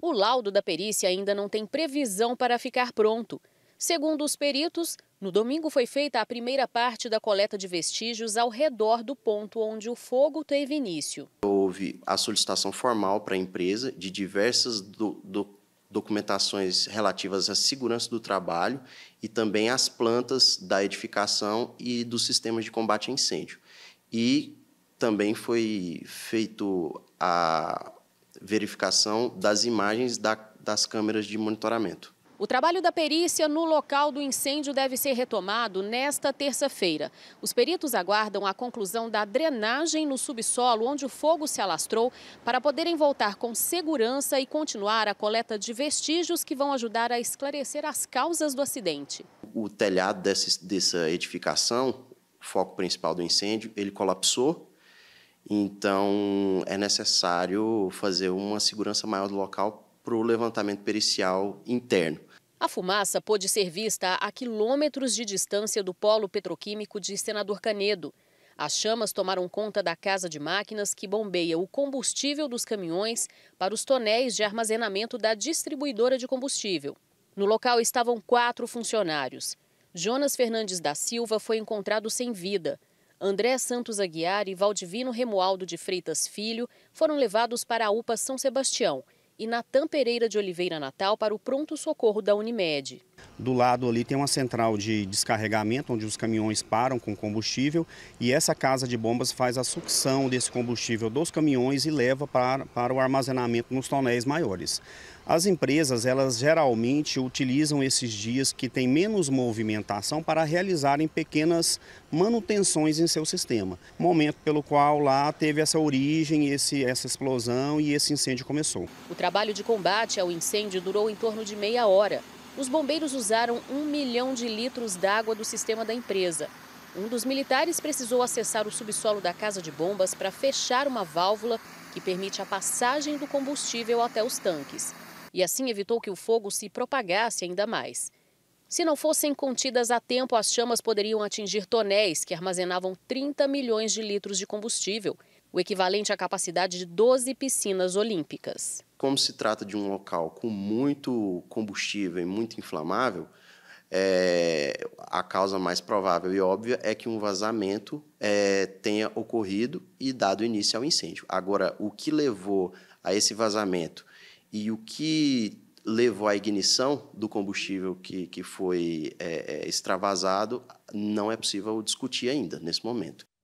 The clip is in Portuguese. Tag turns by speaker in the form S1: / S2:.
S1: O laudo da perícia ainda não tem previsão para ficar pronto. Segundo os peritos, no domingo foi feita a primeira parte da coleta de vestígios ao redor do ponto onde o fogo teve início.
S2: Houve a solicitação formal para a empresa de diversas do, do, documentações relativas à segurança do trabalho e também às plantas da edificação e dos sistemas de combate a incêndio. E também foi feito a verificação das imagens da, das câmeras de monitoramento.
S1: O trabalho da perícia no local do incêndio deve ser retomado nesta terça-feira. Os peritos aguardam a conclusão da drenagem no subsolo onde o fogo se alastrou para poderem voltar com segurança e continuar a coleta de vestígios que vão ajudar a esclarecer as causas do acidente.
S2: O telhado dessa, dessa edificação, foco principal do incêndio, ele colapsou então, é necessário fazer uma segurança maior do local para o levantamento pericial interno.
S1: A fumaça pôde ser vista a quilômetros de distância do polo petroquímico de Senador Canedo. As chamas tomaram conta da casa de máquinas que bombeia o combustível dos caminhões para os tonéis de armazenamento da distribuidora de combustível. No local estavam quatro funcionários. Jonas Fernandes da Silva foi encontrado sem vida. André Santos Aguiar e Valdivino Remoaldo de Freitas Filho foram levados para a UPA São Sebastião e Natan Pereira de Oliveira Natal para o pronto-socorro da Unimed.
S3: Do lado ali tem uma central de descarregamento, onde os caminhões param com combustível e essa casa de bombas faz a sucção desse combustível dos caminhões e leva para, para o armazenamento nos tonéis maiores. As empresas, elas geralmente utilizam esses dias que tem menos movimentação para realizarem pequenas manutenções em seu sistema. Momento pelo qual lá teve essa origem, esse, essa explosão e esse incêndio começou.
S1: O trabalho de combate ao incêndio durou em torno de meia hora os bombeiros usaram um milhão de litros d'água do sistema da empresa. Um dos militares precisou acessar o subsolo da casa de bombas para fechar uma válvula que permite a passagem do combustível até os tanques. E assim evitou que o fogo se propagasse ainda mais. Se não fossem contidas a tempo, as chamas poderiam atingir tonéis que armazenavam 30 milhões de litros de combustível o equivalente à capacidade de 12 piscinas olímpicas.
S2: Como se trata de um local com muito combustível e muito inflamável, é, a causa mais provável e óbvia é que um vazamento é, tenha ocorrido e dado início ao incêndio. Agora, o que levou a esse vazamento e o que levou à ignição do combustível que, que foi é, é extravasado, não é possível discutir ainda nesse momento.